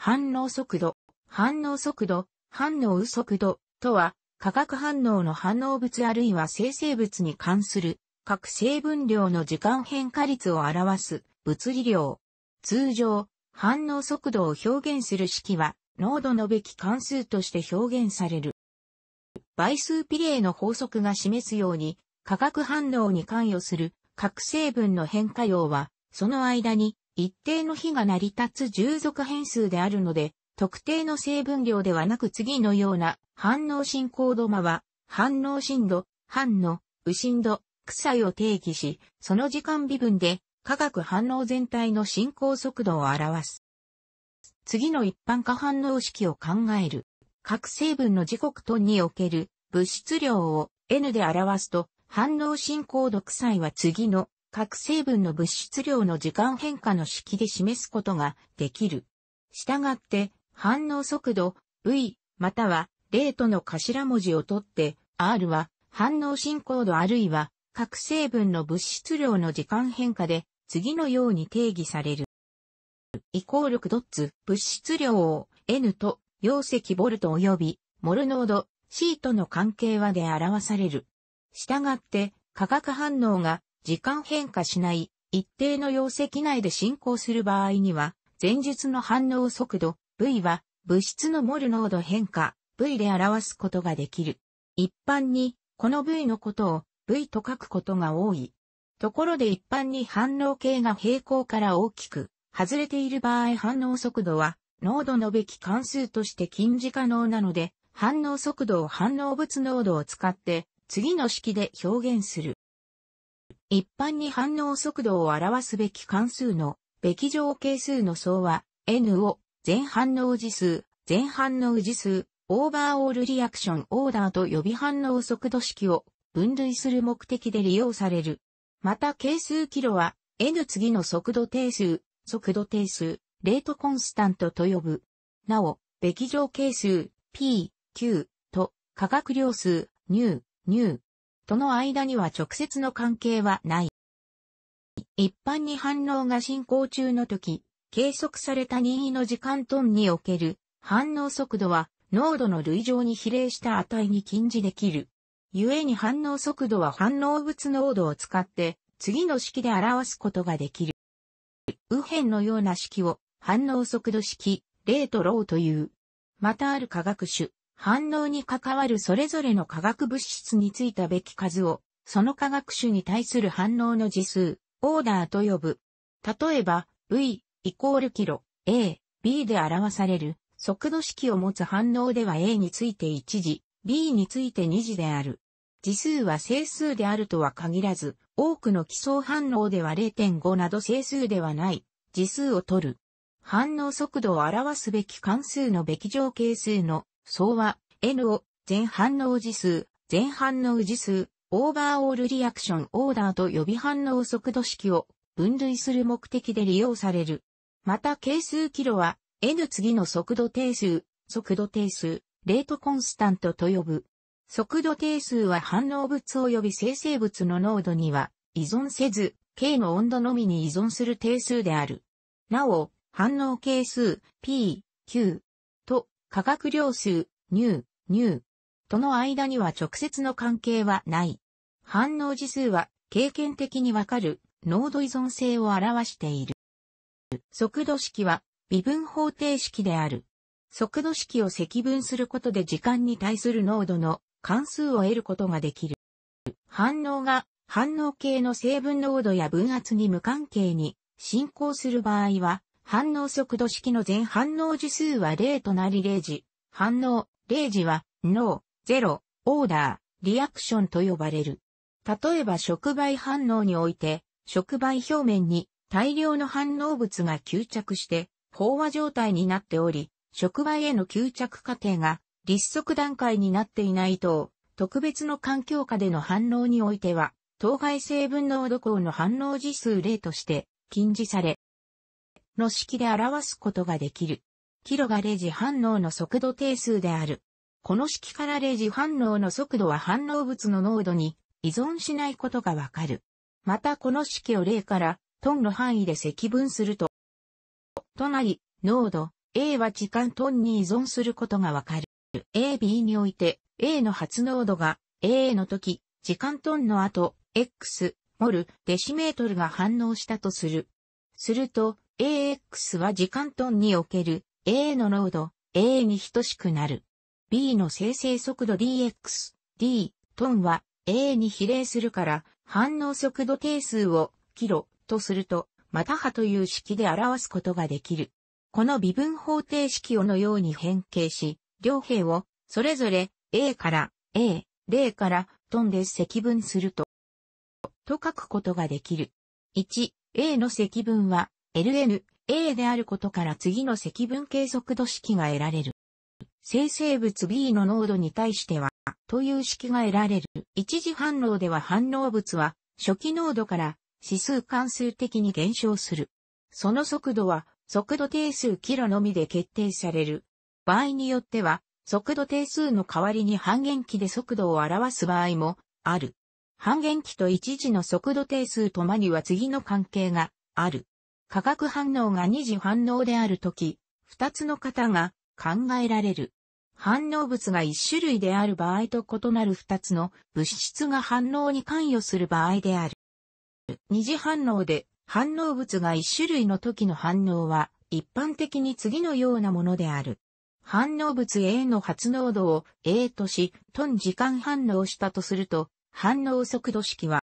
反応速度、反応速度、反応速度とは、化学反応の反応物あるいは生成物に関する各成分量の時間変化率を表す物理量。通常、反応速度を表現する式は、濃度のべき関数として表現される。倍数比例の法則が示すように、化学反応に関与する各成分の変化量は、その間に一定の比が成り立つ従属変数であるので、特定の成分量ではなく次のような反応進行度間は、反応深度、反応、右進度、臭いを定義し、その時間微分で化学反応全体の進行速度を表す。次の一般化反応式を考える。各成分の時刻とにおける物質量を N で表すと、反応進行度臭いは次の各成分の物質量の時間変化の式で示すことができる。したがって、反応速度 V または0との頭文字を取って R は反応進行度あるいは各成分の物質量の時間変化で次のように定義される。イコールクドッツ物質量を N と溶石ボルト及びモル濃度 C との関係はで表される。したがって化学反応が時間変化しない一定の容積内で進行する場合には、前述の反応速度 V は物質のモル濃度変化 V で表すことができる。一般にこの V のことを V と書くことが多い。ところで一般に反応系が平行から大きく外れている場合反応速度は濃度のべき関数として近似可能なので反応速度を反応物濃度を使って次の式で表現する。一般に反応速度を表すべき関数の、べき乗係数の総は、N を、全反応時数、全反応時数、オーバーオールリアクションオーダーと予備反応速度式を分類する目的で利用される。また係数キロは n 次の速度定数、速度定数、レートコンスタントと呼ぶ。なお、べき乗係数 p、q と価格量数 nu、nu との間には直接の関係はない。一般に反応が進行中の時、計測された任意の時間トンにおける反応速度は濃度の類乗に比例した値に近似できる。故に反応速度は反応物濃度を使って次の式で表すことができる。右辺のような式を反応速度式、0とトローという。またある化学種、反応に関わるそれぞれの化学物質についたべき数を、その化学種に対する反応の次数、オーダーと呼ぶ。例えば、V イコールキロ、A、B で表される速度式を持つ反応では A について1時、B について2時である。次数は整数であるとは限らず、多くの基礎反応では0.5など整数ではない次数を取る。反応速度を表すべき関数のべき乗係数の総和、N を前反応時数、前反応時数、オーバーオールリアクションオーダーと予備反応速度式を分類する目的で利用される。また係数キロは N 次の速度定数、速度定数、レートコンスタントと呼ぶ。速度定数は反応物及び生成物の濃度には依存せず、K の温度のみに依存する定数である。なお、反応係数 P、Q、化学量数、乳、乳との間には直接の関係はない。反応時数は経験的にわかる濃度依存性を表している。速度式は微分方程式である。速度式を積分することで時間に対する濃度の関数を得ることができる。反応が反応系の成分濃度や分圧に無関係に進行する場合は反応速度式の全反応時数は0となり0時、反応、0時は、脳、0、オーダー、リアクションと呼ばれる。例えば触媒反応において、触媒表面に大量の反応物が吸着して、飽和状態になっており、触媒への吸着過程が立足段階になっていないと、特別の環境下での反応においては、当該成分濃度項の反応時数0として禁じされ、の式で表すことができる。キロが0ジ反応の速度定数である。この式から0ジ反応の速度は反応物の濃度に依存しないことがわかる。またこの式を例からトンの範囲で積分すると、となり、濃度 A は時間トンに依存することがわかる。AB において A の発濃度が A の時、時間トンの後、X、モル、デシメートルが反応したとする。すると、AX は時間トンにおける A の濃度 A に等しくなる。B の生成速度 DX、D トンは A に比例するから反応速度定数をキロとすると、また波という式で表すことができる。この微分方程式をのように変形し、両辺をそれぞれ A から A、0からトンで積分すると、と書くことができる。1、A の積分は LNA であることから次の積分計測度式が得られる。生成物 B の濃度に対しては、という式が得られる。一次反応では反応物は、初期濃度から指数関数的に減少する。その速度は、速度定数キロのみで決定される。場合によっては、速度定数の代わりに半減期で速度を表す場合もある。半減期と一時の速度定数と間には次の関係がある。化学反応が二次反応であるとき、二つの型が考えられる。反応物が一種類である場合と異なる二つの物質が反応に関与する場合である。二次反応で反応物が一種類の時の反応は一般的に次のようなものである。反応物 A の発濃度を A とし、トン時間反応したとすると、反応速度式は、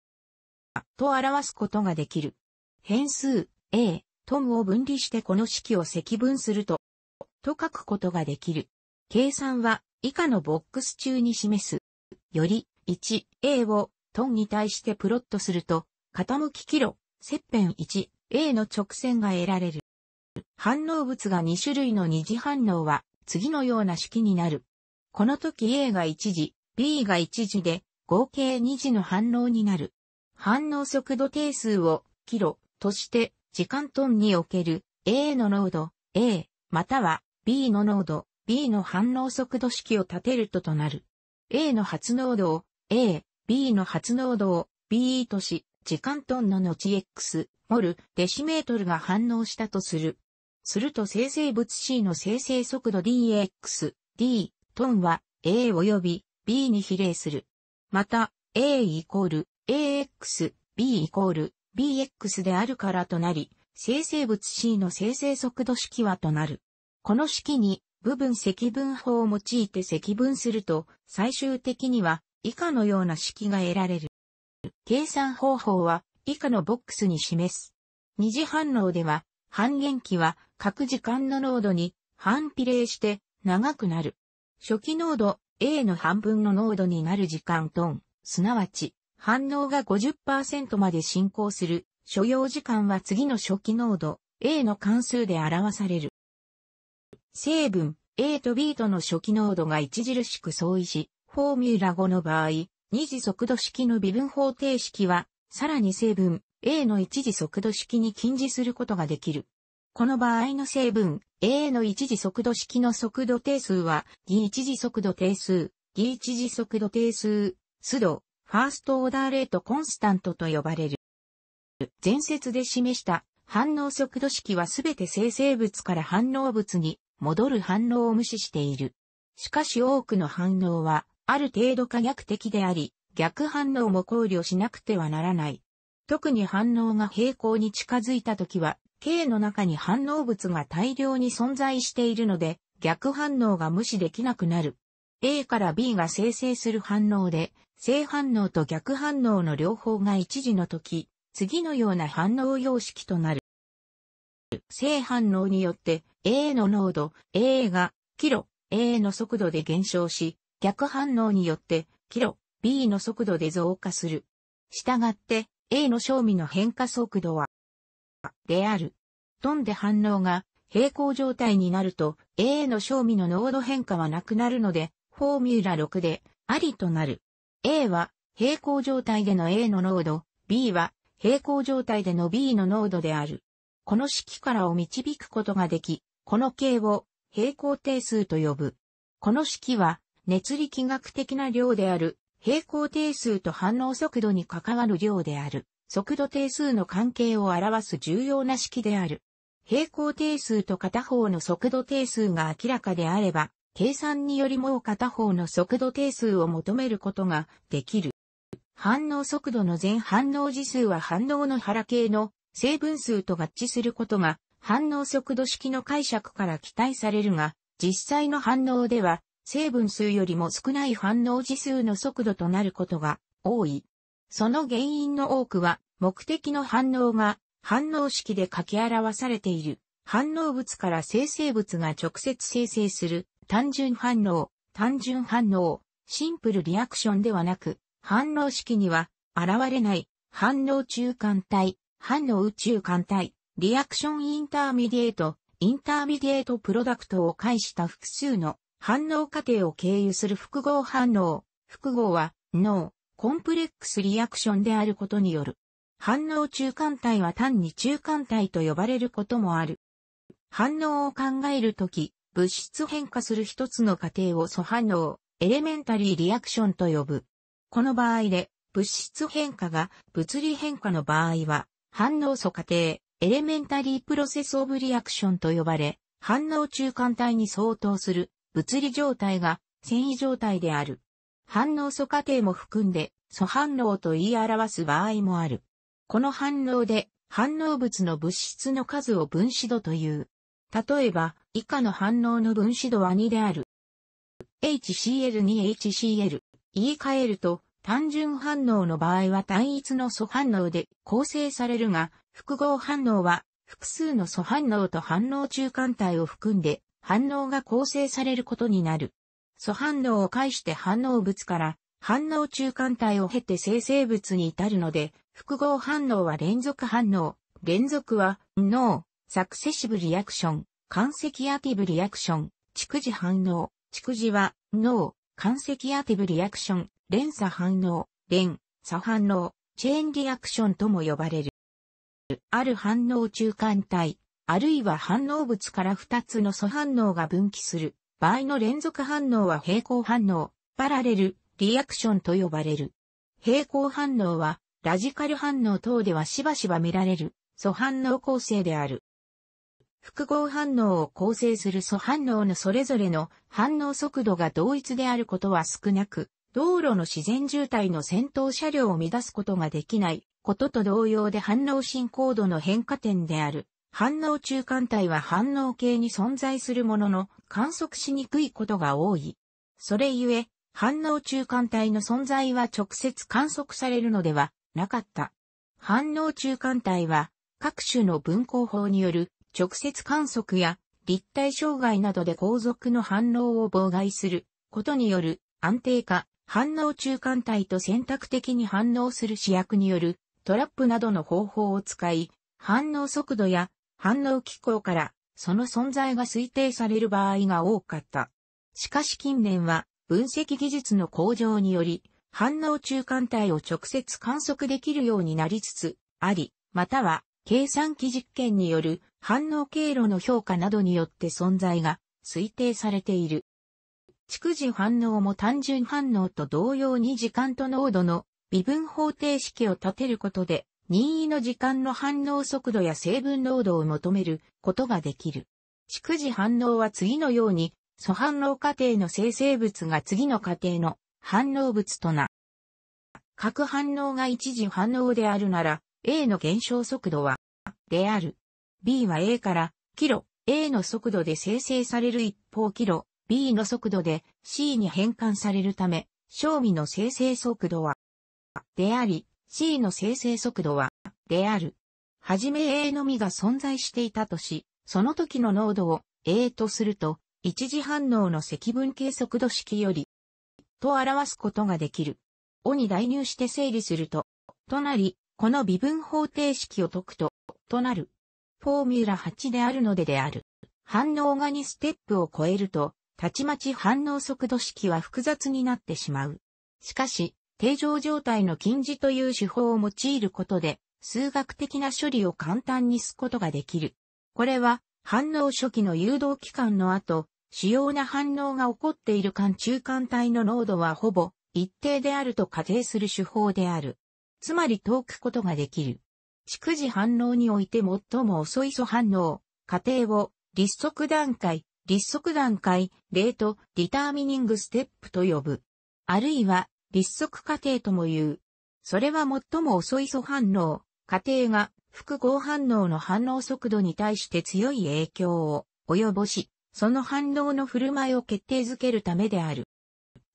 と表すことができる。変数 A、トンを分離してこの式を積分すると、と書くことができる。計算は以下のボックス中に示す。より 1A をトンに対してプロットすると、傾きキロ、切片 1A の直線が得られる。反応物が2種類の二次反応は次のような式になる。この時 A が1次、B が1次で合計2次の反応になる。反応速度定数をキロとして時間トンにおける A の濃度 A または B の濃度 B の反応速度式を立てるととなる。A の発濃度を A、B の発濃度を BE とし、時間トンの後 X、モル、デシメートルが反応したとする。すると生成物 C の生成速度 DX、D、トンは A 及び B に比例する。また、A イコール AX、B イコール bx であるからとなり、生成物 C の生成速度式はとなる。この式に部分積分法を用いて積分すると、最終的には以下のような式が得られる。計算方法は以下のボックスに示す。二次反応では、半減期は各時間の濃度に反比例して長くなる。初期濃度 A の半分の濃度になる時間トン、すなわち反応が50%まで進行する所要時間は次の初期濃度 A の関数で表される。成分 A と B との初期濃度が著しく相違し、フォーミュラ5の場合、二次速度式の微分方程式は、さらに成分 A の一次速度式に近似することができる。この場合の成分 A の一次速度式の速度定数は、偽一次速度定数、偽一次速度定数、須。度、ファーストオーダーレートコンスタントと呼ばれる。前節で示した反応速度式はすべて生成物から反応物に戻る反応を無視している。しかし多くの反応はある程度可逆的であり、逆反応も考慮しなくてはならない。特に反応が平行に近づいた時は、K の中に反応物が大量に存在しているので、逆反応が無視できなくなる。A から B が生成する反応で、正反応と逆反応の両方が一時の時、次のような反応様式となる。正反応によって A の濃度、A がキロ、A の速度で減少し、逆反応によってキロ、B の速度で増加する。したがって A の賞味の変化速度は、である。飛んで反応が平行状態になると A の賞味の濃度変化はなくなるので、フォーミュラ6でありとなる。A は平行状態での A の濃度、B は平行状態での B の濃度である。この式からを導くことができ、この形を平行定数と呼ぶ。この式は熱力学的な量である平行定数と反応速度に関わる量である速度定数の関係を表す重要な式である。平行定数と片方の速度定数が明らかであれば、計算によりもう片方の速度定数を求めることができる。反応速度の全反応時数は反応の腹系の成分数と合致することが反応速度式の解釈から期待されるが、実際の反応では成分数よりも少ない反応時数の速度となることが多い。その原因の多くは目的の反応が反応式で書き表されている。反応物から生成物が直接生成する単純反応、単純反応、シンプルリアクションではなく、反応式には現れない反応中間体、反応中間体、リアクションインターミディエート、インターミディエートプロダクトを介した複数の反応過程を経由する複合反応。複合は、脳、コンプレックスリアクションであることによる。反応中間体は単に中間体と呼ばれることもある。反応を考えるとき、物質変化する一つの過程を素反応、エレメンタリーリアクションと呼ぶ。この場合で、物質変化が物理変化の場合は、反応素過程、エレメンタリープロセスオブリアクションと呼ばれ、反応中間体に相当する物理状態が繊維状態である。反応素過程も含んで素反応と言い表す場合もある。この反応で反応物の物質の数を分子度という。例えば、以下の反応の分子度は2である。HCl に HCl、言い換えると、単純反応の場合は単一の素反応で構成されるが、複合反応は複数の素反応と反応中間体を含んで反応が構成されることになる。素反応を介して反応物から反応中間体を経て生成物に至るので、複合反応は連続反応、連続は、脳、サクセシブリアクション、間積アティブリアクション、蓄次反応、蓄次は、脳、間接アティブリアクション、連鎖反応、連鎖反応、チェーンリアクションとも呼ばれる。ある反応中間体、あるいは反応物から2つの素反応が分岐する場合の連続反応は平行反応、パラレル、リアクションと呼ばれる。平行反応は、ラジカル反応等ではしばしば見られる、素反応構成である。複合反応を構成する素反応のそれぞれの反応速度が同一であることは少なく、道路の自然渋滞の先頭車両を乱すことができないことと同様で反応進行度の変化点である。反応中間体は反応系に存在するものの観測しにくいことが多い。それゆえ、反応中間体の存在は直接観測されるのではなかった。反応中間体は各種の分光法による直接観測や立体障害などで後続の反応を妨害することによる安定化、反応中間体と選択的に反応する試薬によるトラップなどの方法を使い、反応速度や反応機構からその存在が推定される場合が多かった。しかし近年は分析技術の向上により反応中間体を直接観測できるようになりつつあり、または計算機実験による反応経路の評価などによって存在が推定されている。蓄次反応も単純反応と同様に時間と濃度の微分方程式を立てることで、任意の時間の反応速度や成分濃度を求めることができる。蓄次反応は次のように、素反応過程の生成物が次の過程の反応物とな。各反応が一次反応であるなら、A の減少速度は、である。B は A から、キロ、A の速度で生成される一方キロ、B の速度で C に変換されるため、賞味の生成速度は、であり、C の生成速度は、である。はじめ A のみが存在していたとし、その時の濃度を A とすると、一次反応の積分計速度式より、と表すことができる。O に代入して整理すると、となり、この微分方程式を解くと、となる。フォーミュラ8であるのでである。反応が2ステップを超えると、たちまち反応速度式は複雑になってしまう。しかし、定常状態の近似という手法を用いることで、数学的な処理を簡単にすことができる。これは、反応初期の誘導期間の後、主要な反応が起こっている間中間帯の濃度はほぼ一定であると仮定する手法である。つまり遠くことができる。蓄次反応において最も遅い素反応、過程を、立足段階、立足段階、レート、ディターミニングステップと呼ぶ。あるいは、立足過程とも言う。それは最も遅い素反応、過程が複合反応の反応速度に対して強い影響を及ぼし、その反応の振る舞いを決定づけるためである。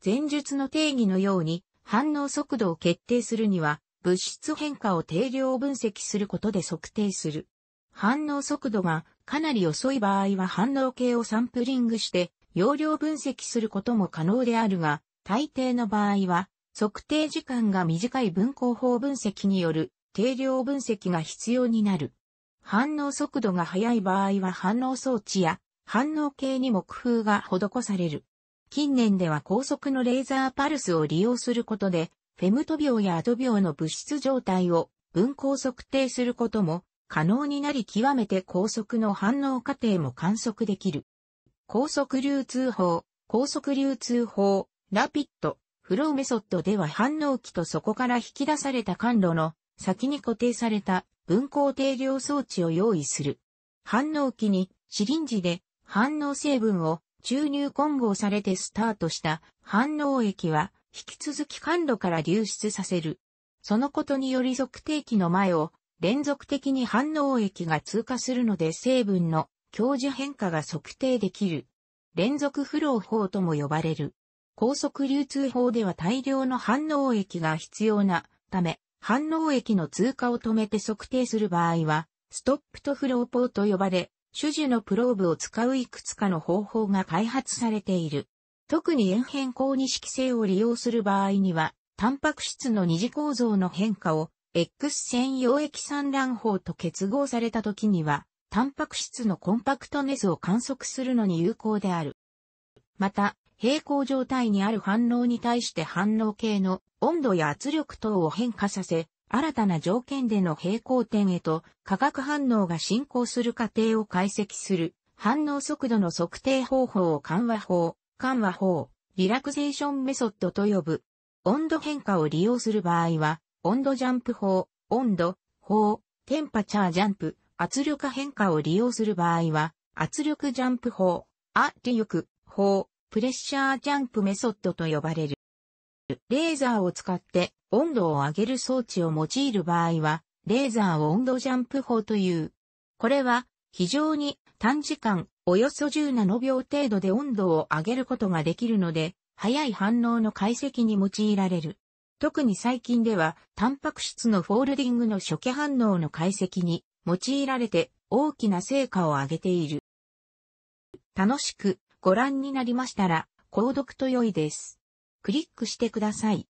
前述の定義のように、反応速度を決定するには、物質変化を定量分析することで測定する。反応速度がかなり遅い場合は反応系をサンプリングして容量分析することも可能であるが、大抵の場合は測定時間が短い分光法分析による定量分析が必要になる。反応速度が速い場合は反応装置や反応系にも工夫が施される。近年では高速のレーザーパルスを利用することでフェムト病やアド病の物質状態を分光測定することも可能になり極めて高速の反応過程も観測できる。高速流通法、高速流通法、ラピッド、フローメソッドでは反応器とそこから引き出された管路の先に固定された分光定量装置を用意する。反応器にシリンジで反応成分を注入混合されてスタートした反応液は引き続き感度から流出させる。そのことにより測定器の前を連続的に反応液が通過するので成分の強受変化が測定できる。連続フロー法とも呼ばれる。高速流通法では大量の反応液が必要なため、反応液の通過を止めて測定する場合は、ストップとフロー法と呼ばれ、種々のプローブを使ういくつかの方法が開発されている。特に塩変更二式性を利用する場合には、タンパク質の二次構造の変化を X 線溶液散乱法と結合された時には、タンパク質のコンパクトネスを観測するのに有効である。また、平行状態にある反応に対して反応系の温度や圧力等を変化させ、新たな条件での平行点へと化学反応が進行する過程を解析する反応速度の測定方法を緩和法緩和法、リラクゼーションメソッドと呼ぶ。温度変化を利用する場合は、温度ジャンプ法、温度、法、テンパチャージャンプ、圧力変化を利用する場合は、圧力ジャンプ法、圧力法、プレッシャージャンプメソッドと呼ばれる。レーザーを使って温度を上げる装置を用いる場合は、レーザーを温度ジャンプ法という。これは非常に短時間およそ17秒程度で温度を上げることができるので、早い反応の解析に用いられる。特に最近では、タンパク質のフォールディングの初期反応の解析に用いられて大きな成果を上げている。楽しくご覧になりましたら、購読と良いです。クリックしてください。